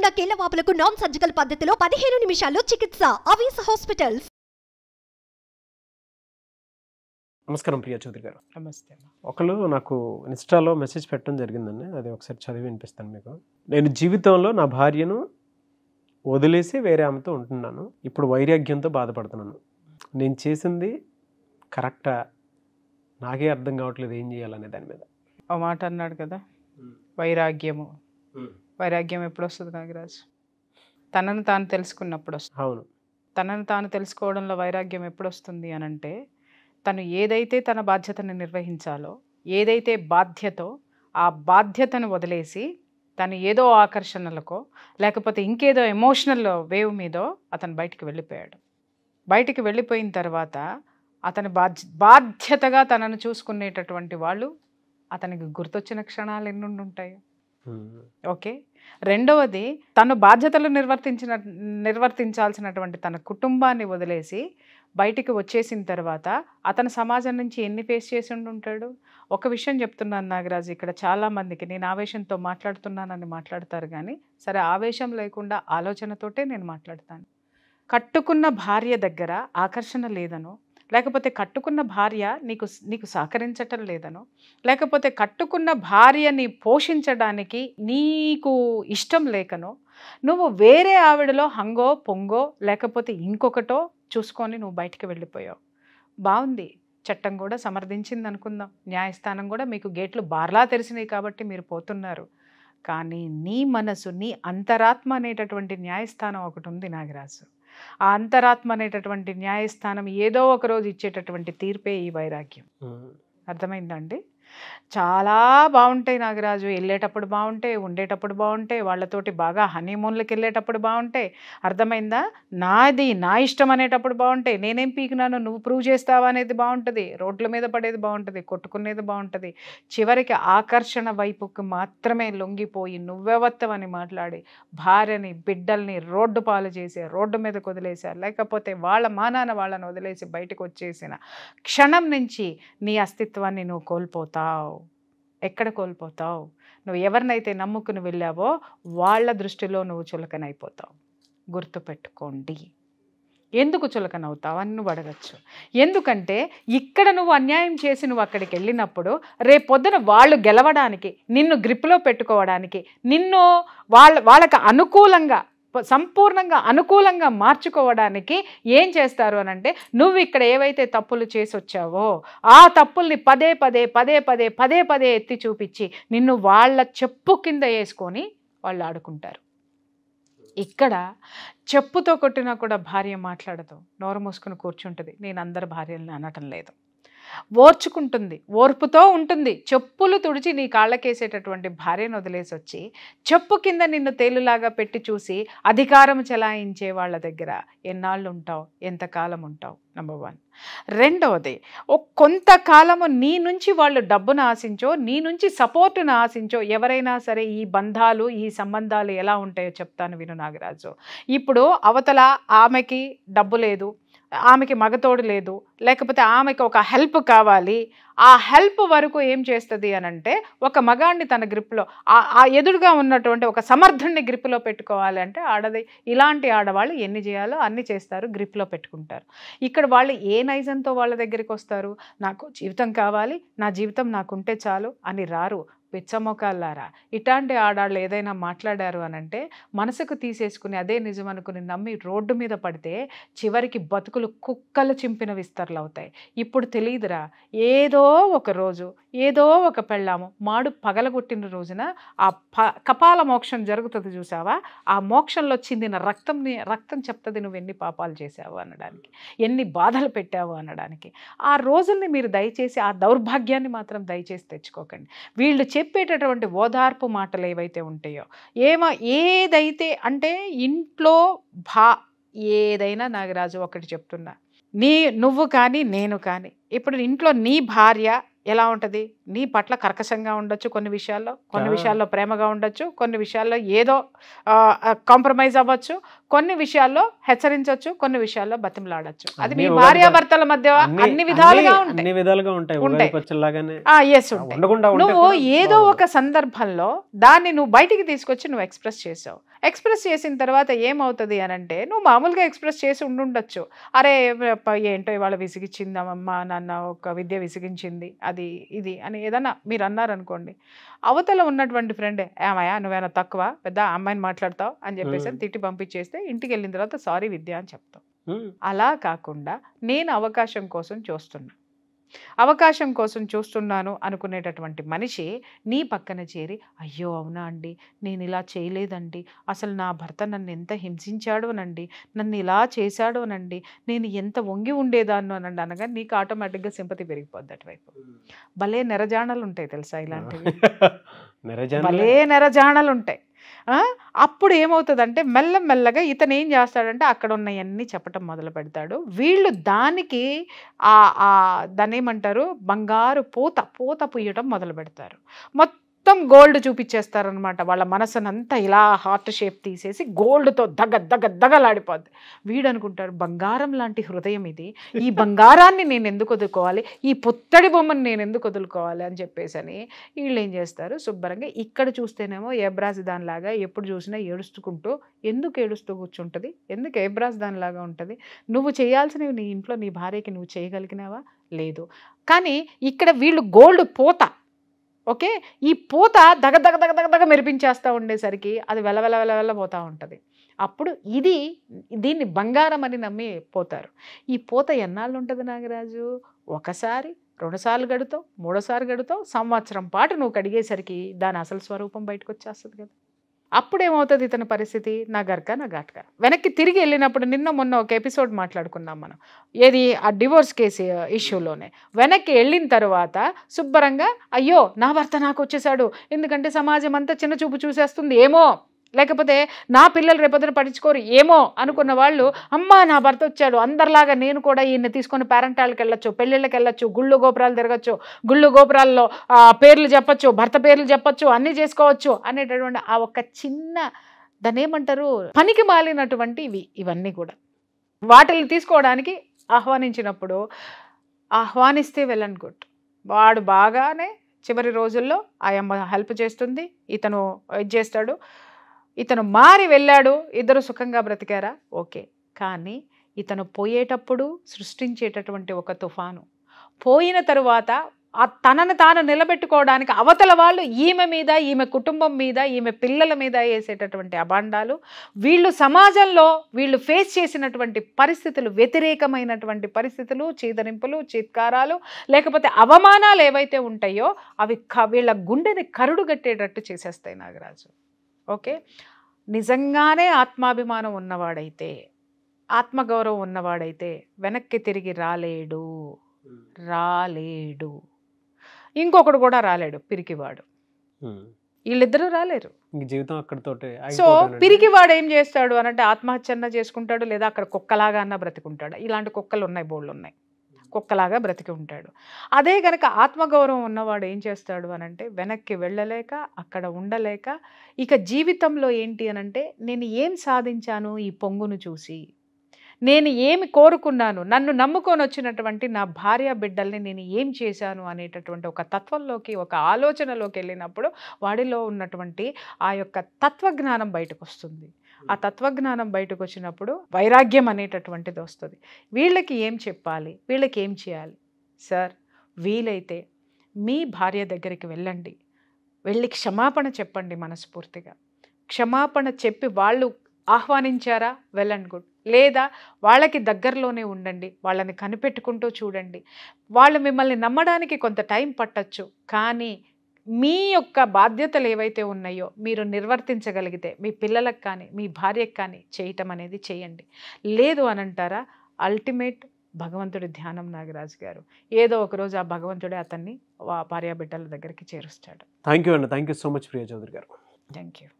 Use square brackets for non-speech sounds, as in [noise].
ఉన్న కీళ్ల non surgical పద్ధతిలో పదిహేను నిమిషాల్లో చికిత్స అవీస్ హాస్పిటల్స్ నమస్కారం ప్రియా చౌదరి గారు నమస్తే ఒకళ్ళు నాకు ఇన్స్టాలో మెసేజ్ పెట్టడం జరిగిందండి అది ఒకసారి చదివి వినిపిస్తాను మీకు నేను జీవితంలో నా భార్యను వదిలేసి వేరే ఆమెతో ఉంటున్నాను ఇప్పుడు వైరాగ్యంతో బాధపడుతున్నాను నేను చేసింది కరెక్టా నాకే అర్థం కావట్లేదు ఏం చేయాలనే దాని మీద ఆ మాట అన్నాడు కదా వైరాగ్యము వైరాగ్యం ఎప్పుడు వస్తుంది నాగరాజ్ తనను తాను తెలుసుకున్నప్పుడు వస్తుంది అవును తనను తాను తెలుసుకోవడంలో వైరాగ్యం ఎప్పుడు వస్తుంది అని అంటే తను ఏదైతే తన బాధ్యతను నిర్వహించాలో ఏదైతే బాధ్యతో ఆ బాధ్యతను వదిలేసి తను ఏదో ఆకర్షణలకో లేకపోతే ఇంకేదో ఎమోషనల్ వేవ్ మీదో అతను బయటికి వెళ్ళిపోయాడు బయటికి వెళ్ళిపోయిన తర్వాత అతని బాధ్య బాధ్యతగా తనను చూసుకునేటటువంటి వాళ్ళు అతనికి గుర్తొచ్చిన క్షణాలు ఎన్నుండి ఉంటాయో ఓకే రెండవది తను బాధ్యతలు నిర్వర్తించిన నిర్వర్తించాల్సినటువంటి తన కుటుంబాన్ని వదిలేసి బయటికి వచ్చేసిన తర్వాత అతను సమాజం నుంచి ఎన్ని ఫేస్ చేసి ఉంటాడు ఒక విషయం చెప్తున్నాను నాగరాజ్ ఇక్కడ చాలామందికి నేను ఆవేశంతో మాట్లాడుతున్నానని మాట్లాడతారు కానీ సరే ఆవేశం లేకుండా ఆలోచనతోటే నేను మాట్లాడతాను కట్టుకున్న భార్య దగ్గర ఆకర్షణ లేదనో లేకపోతే కట్టుకున్న భార్య నీకు నీకు సహకరించటం లేదనో లేకపోతే కట్టుకున్న భార్యని పోషించడానికి నీకు ఇష్టం లేకనో నువ్వు వేరే ఆవిడలో హంగో పొంగో లేకపోతే ఇంకొకటో చూసుకొని నువ్వు బయటికి వెళ్ళిపోయావు బాగుంది చట్టం కూడా సమర్థించింది అనుకుందాం న్యాయస్థానం కూడా మీకు గేట్లు బార్లా తెరిచినాయి కాబట్టి మీరు పోతున్నారు కానీ నీ మనసు నీ అంతరాత్మ అనేటటువంటి న్యాయస్థానం ఒకటి ఉంది నాగరాజు ఆ అంతరాత్మ అనేటటువంటి న్యాయస్థానం ఏదో ఒక రోజు ఇచ్చేటటువంటి తీర్పే ఈ వైరాగ్యం అర్థమైందండి చాలా బాగుంటాయి నాగరాజు వెళ్ళేటప్పుడు బాగుంటాయి ఉండేటప్పుడు బాగుంటాయి వాళ్ళతోటి బాగా హనీమూన్లకు వెళ్ళేటప్పుడు బాగుంటాయి అర్థమైందా నాది నా ఇష్టం అనేటప్పుడు బాగుంటాయి నేనేం పీకినాను నువ్వు ప్రూవ్ చేస్తావా అనేది బాగుంటుంది రోడ్ల మీద పడేది బాగుంటుంది కొట్టుకునేది బాగుంటుంది చివరికి ఆకర్షణ వైపుకి మాత్రమే లొంగిపోయి నువ్వెవత్తవని మాట్లాడి భార్యని బిడ్డల్ని రోడ్డు పాలు చేసే రోడ్డు మీద వదిలేసా లేకపోతే వాళ్ళ మానాన వాళ్ళని వదిలేసి బయటకు వచ్చేసిన క్షణం నుంచి నీ అస్తిత్వాన్ని నువ్వు కోల్పోతావు కోల్పోతావు ఎక్కడ కోల్పోతావు నువ్వు ఎవరినైతే నమ్ముకుని వెళ్ళావో వాళ్ళ దృష్టిలో నువ్వు చులకనైపోతావు గుర్తుపెట్టుకోండి ఎందుకు చులకనవుతావు అని నువ్వు అడగచ్చు ఎందుకంటే ఇక్కడ నువ్వు అన్యాయం చేసి నువ్వు అక్కడికి వెళ్ళినప్పుడు రేపొద్దున వాళ్ళు గెలవడానికి నిన్ను గ్రిప్లో పెట్టుకోవడానికి నిన్ను వాళ్ళ వాళ్ళకి అనుకూలంగా సంపూర్ణంగా అనుకూలంగా మార్చుకోవడానికి ఏం చేస్తారు అని అంటే నువ్వు ఇక్కడ ఏవైతే తప్పులు చేసి వచ్చావో ఆ తప్పుల్ని పదే పదే పదే పదే పదే పదే ఎత్తి చూపించి నిన్ను వాళ్ళ చెప్పు కింద వేసుకొని వాళ్ళు ఆడుకుంటారు ఇక్కడ చెప్పుతో కొట్టినా కూడా భార్య మాట్లాడదు నోరు మూసుకుని కూర్చుంటుంది నేను అందరి భార్యలను అనటం లేదు ఓర్చుకుంటుంది ఓర్పుతో ఉంటుంది చెప్పులు తుడిచి నీ కాళ్ళకేసేటటువంటి భార్యను వదిలేసి వచ్చి చెప్పు కింద నిన్ను తేలులాగా పెట్టి చూసి అధికారం చెలాయించే వాళ్ళ దగ్గర ఎన్నాళ్ళు ఉంటావు ఎంతకాలం ఉంటావు నెంబర్ వన్ రెండవది ఓ కొంతకాలము నీ నుంచి వాళ్ళు డబ్బును ఆశించో నీ నుంచి సపోర్టును ఆశించో ఎవరైనా సరే ఈ బంధాలు ఈ సంబంధాలు ఎలా ఉంటాయో చెప్తాను విను నాగరాజు ఇప్పుడు అవతల ఆమెకి డబ్బు లేదు ఆమెకి మగతోడు లేదు లేకపోతే ఆమెకి ఒక హెల్ప్ కావాలి ఆ హెల్ప్ వరకు ఏం చేస్తుంది అని అంటే ఒక మగాన్ని తన గ్రిప్లో ఆ ఎదురుగా ఉన్నటువంటి ఒక సమర్థుడిని గ్రిప్లో పెట్టుకోవాలి అంటే ఆడది ఇలాంటి ఆడవాళ్ళు ఎన్ని చేయాలో అన్ని చేస్తారు గ్రిప్లో పెట్టుకుంటారు ఇక్కడ వాళ్ళు ఏ నైజంతో వాళ్ళ దగ్గరికి వస్తారు నాకు జీవితం కావాలి నా జీవితం నాకుంటే చాలు అని రారు పిచ్చమొకాళ్ళారా ఇట్లాంటి ఆడాళ్ళు ఏదైనా మాట్లాడారు అని అంటే మనసుకు తీసేసుకుని అదే నిజం అనుకుని నమ్మి రోడ్డు మీద పడితే చివరికి బతుకులు కుక్కలు చింపిన విస్తరలు అవుతాయి ఇప్పుడు తెలియదురా ఏదో ఒక రోజు ఏదో ఒక పెళ్ళాము మాడు పగలగొట్టిన రోజున ఆ ప కపాల మోక్షం జరుగుతుంది చూసావా ఆ మోక్షంలో చెందిన రక్తంని రక్తం చెప్తుంది నువ్వు ఎన్ని పాపాలు చేశావు అనడానికి ఎన్ని బాధలు పెట్టావు అనడానికి ఆ రోజుల్ని మీరు దయచేసి ఆ దౌర్భాగ్యాన్ని మాత్రం దయచేసి తెచ్చుకోకండి వీళ్ళు చెప్పేటటువంటి ఓదార్పు మాటలు ఏవైతే ఉంటాయో ఏమో ఏదైతే అంటే ఇంట్లో భా ఏదైనా నాగరాజు ఒకటి చెప్తున్నా నీ నువ్వు కానీ నేను కానీ ఇప్పుడు ఇంట్లో నీ భార్య ఎలా ఉంటుంది నీ పట్ల కర్కశంగా ఉండొచ్చు కొన్ని విషయాల్లో కొన్ని విషయాల్లో ప్రేమగా ఉండొచ్చు కొన్ని విషయాల్లో ఏదో కాంప్రమైజ్ అవ్వచ్చు కొన్ని విషయాల్లో హెచ్చరించవచ్చు కొన్ని విషయాల్లో బతిమలాడచ్చు అది మీ భార్యాభర్తల మధ్య అన్ని విధాలుగా ఉంటాయి విధాలుగా ఉంటాయి ఎస్ ఉంటాయి నువ్వు ఏదో ఒక సందర్భంలో దాన్ని నువ్వు బయటికి తీసుకొచ్చి నువ్వు ఎక్స్ప్రెస్ చేసావు ఎక్స్ప్రెస్ చేసిన తర్వాత ఏమవుతుంది అని అంటే నువ్వు మామూలుగా ఎక్స్ప్రెస్ చేసి ఉండుండొచ్చు అరే ఏంటో ఇవాళ విసిగించిందమ్మా నాన్న ఒక విద్య విసిగించింది అది ఇది అని ఏదన్నా మీరు అన్నారనుకోండి అవతల ఉన్నటువంటి ఫ్రెండ్ ఏమయ్యా నువ్వేనా తక్కువ పెద్ద అమ్మాయిని మాట్లాడతావు అని చెప్పేసి తిట్టి పంపించేస్తే ఇంటికి వెళ్ళిన తర్వాత సారీ విద్య అని చెప్తావు అలా కాకుండా నేను అవకాశం కోసం చూస్తున్నా అవకాశం కోసం చూస్తున్నాను అనుకునేటటువంటి మనిషి నీ పక్కన చేరి అయ్యో అవునా అండి నేను ఇలా చేయలేదండి అసలు నా భర్త నన్ను ఎంత హింసించాడు అనండి నన్ను ఇలా చేశాడు అనండి నేను ఎంత వంగి ఉండేదాన్ను అనండి అనగా నీకు ఆటోమేటిక్గా సింపతి పెరిగిపోద్ది అటువైపు భలే నెరజాణలు ఉంటాయి తెలుసా ఇలాంటివి [laughs] భలే నెరజాణలు ఉంటాయి అప్పుడు ఏమవుతుందంటే మెల్లగా ఇతను ఏం చేస్తాడంటే అక్కడ ఉన్నవన్నీ చెప్పటం మొదలు పెడతాడు వీళ్ళు దానికి ఆ దాన్ని ఏమంటారు బంగారు పూత పూత పుయ్యటం మొదలు పెడతారు మొత్తం మొత్తం గోల్డ్ చూపించేస్తారనమాట వాళ్ళ మనసునంతా ఇలా హార్ట్ షేప్ తీసేసి గోల్డ్తో దగ్గ దగ దగలాడిపోద్ది వీడనుకుంటారు బంగారం లాంటి హృదయం ఇది ఈ బంగారాన్ని నేను ఎందుకు వదులుకోవాలి ఈ పుత్తడి బొమ్మను నేను ఎందుకు వదులుకోవాలి అని చెప్పేసి అని వీళ్ళు ఏం చేస్తారు శుభ్రంగా ఇక్కడ చూస్తేనేమో ఏబ్రాజ్ దానిలాగా ఎప్పుడు చూసినా ఏడుచుకుంటూ ఎందుకు ఏడుస్తూ కూర్చుంటుంది ఎందుకు ఏబ్రాజ్ దానిలాగా ఉంటుంది నువ్వు చేయాల్సినవి నీ ఇంట్లో నీ భార్యకి నువ్వు చేయగలిగినావా లేదు కానీ ఇక్కడ వీళ్ళు గోల్డ్ పోత ఓకే ఈ పూత దగ దగ దగ దగ దగ మెరిపించేస్తూ ఉండేసరికి అది వెలవెల వెలవెల పోతూ ఉంటుంది అప్పుడు ఇది దీన్ని బంగారం అని నమ్మి పోతారు ఈ పూత ఎన్నాళ్ళు ఉంటుంది నాగరాజు ఒకసారి రెండుసార్లు గడుతావు మూడోసారి గడుతావు సంవత్సరం పాటు నువ్వు కడిగేసరికి దాని అసలు స్వరూపం బయటకు వచ్చేస్తుంది కదా అప్పుడేమవుతుంది ఇతని పరిస్థితి నా గర్క నా ఘాట్క వెనక్కి తిరిగి వెళ్ళినప్పుడు నిన్న మొన్న ఒక ఎపిసోడ్ మాట్లాడుకున్నాం మనం ఏది ఆ డివోర్స్ కేసు ఇష్యూలోనే వెనక్కి వెళ్ళిన తర్వాత శుభ్రంగా అయ్యో నా భర్త నాకు వచ్చేసాడు ఎందుకంటే సమాజం అంతా చిన్న చూపు చూసేస్తుంది ఏమో లేకపోతే నా పిల్లలు రేపొద్దున పట్టించుకోరు ఏమో అనుకున్న వాళ్ళు అమ్మ నా భర్త వచ్చాడు అందరిలాగా నేను కూడా ఈయన తీసుకొని పేరెంటాళ్ళకి వెళ్ళొచ్చు పెళ్ళిళ్ళకి వెళ్ళొచ్చు గుళ్ళు గోపురాలు తిరగచ్చు గుళ్ళు గోపురాల్లో పేర్లు చెప్పచ్చు భర్త పేర్లు చెప్పచ్చు అన్నీ చేసుకోవచ్చు అనేటటువంటి ఆ ఒక చిన్న దాని ఏమంటారు పనికి మాలినటువంటి ఇవి ఇవన్నీ కూడా వాటిని తీసుకోవడానికి ఆహ్వానించినప్పుడు ఆహ్వానిస్తే వెల్ అండ్ గుడ్ వాడు బాగానే చివరి రోజుల్లో ఆ అమ్మ హెల్ప్ చేస్తుంది ఇతను ఇది చేస్తాడు ఇతను మారి వెళ్ళాడు ఇద్దరు సుఖంగా బ్రతికారా ఓకే కానీ ఇతను పోయేటప్పుడు సృష్టించేటటువంటి ఒక తుఫాను పోయిన తరువాత ఆ తనను తాను నిలబెట్టుకోవడానికి అవతల వాళ్ళు ఈమె మీద ఈమె కుటుంబం మీద ఈమె పిల్లల మీద వేసేటటువంటి అభాండాలు వీళ్ళు సమాజంలో వీళ్ళు ఫేస్ చేసినటువంటి పరిస్థితులు వ్యతిరేకమైనటువంటి పరిస్థితులు చీదరింపులు చిత్కారాలు లేకపోతే అవమానాలు ఏవైతే ఉంటాయో అవి వీళ్ళ గుండెని కరుడుగట్టేటట్టు చేసేస్తాయి నాగరాజు ఓకే నిజంగానే ఆత్మాభిమానం ఉన్నవాడైతే ఆత్మగౌరవం ఉన్నవాడైతే వెనక్కి తిరిగి రాలేడు రాలేడు ఇంకొకడు కూడా రాలేడు పిరికివాడు వీళ్ళిద్దరూ రాలేరు జీవితం అక్కడతో సో పిరికివాడు ఏం చేస్తాడు అనంటే ఆత్మహత్య చేసుకుంటాడు లేదా అక్కడ కుక్కలాగా అన్న బ్రతికుంటాడు ఇలాంటి కుక్కలు ఉన్నాయి బోళ్ళు ఉన్నాయి కుక్కలాగా బ్రతికి ఉంటాడు అదే గనక ఆత్మగౌరవం ఉన్నవాడు ఏం చేస్తాడు అనంటే వెనక్కి వెళ్ళలేక అక్కడ ఉండలేక ఇక జీవితంలో ఏంటి అనంటే నేను ఏం సాధించాను ఈ పొంగును చూసి నేను ఏమి కోరుకున్నాను నన్ను నమ్ముకొని వచ్చినటువంటి నా భార్య బిడ్డల్ని నేను ఏం చేశాను అనేటటువంటి ఒక తత్వంలోకి ఒక ఆలోచనలోకి వెళ్ళినప్పుడు వాడిలో ఉన్నటువంటి ఆ యొక్క తత్వజ్ఞానం బయటకు వస్తుంది ఆ తత్వజ్ఞానం బయటకు వచ్చినప్పుడు వైరాగ్యం అనేటటువంటిది వస్తుంది వీళ్ళకి ఏం చెప్పాలి వీళ్ళకి ఏం చేయాలి సార్ వీలైతే మీ భార్య దగ్గరికి వెళ్ళండి వెళ్ళి క్షమాపణ చెప్పండి మనస్ఫూర్తిగా క్షమాపణ చెప్పి వాళ్ళు ఆహ్వానించారా వెల్ అండ్ గుడ్ లేదా వాళ్ళకి దగ్గరలోనే ఉండండి వాళ్ళని కనిపెట్టుకుంటూ చూడండి వాళ్ళు మిమ్మల్ని నమ్మడానికి కొంత టైం పట్టచ్చు కానీ మీ యొక్క బాధ్యతలు ఏవైతే ఉన్నాయో మీరు నిర్వర్తించగలిగితే మీ పిల్లలకు కానీ మీ భార్యకు కానీ చేయటం అనేది చేయండి లేదు అని అంటారా అల్టిమేట్ భగవంతుడి ధ్యానం నాగరాజు గారు ఏదో ఒకరోజు ఆ భగవంతుడే అతన్ని భార్యాబిడ్డల దగ్గరికి చేరుస్తాడు థ్యాంక్ యూ అండి thank you so much Priya Chaudhary గారు థ్యాంక్ యూ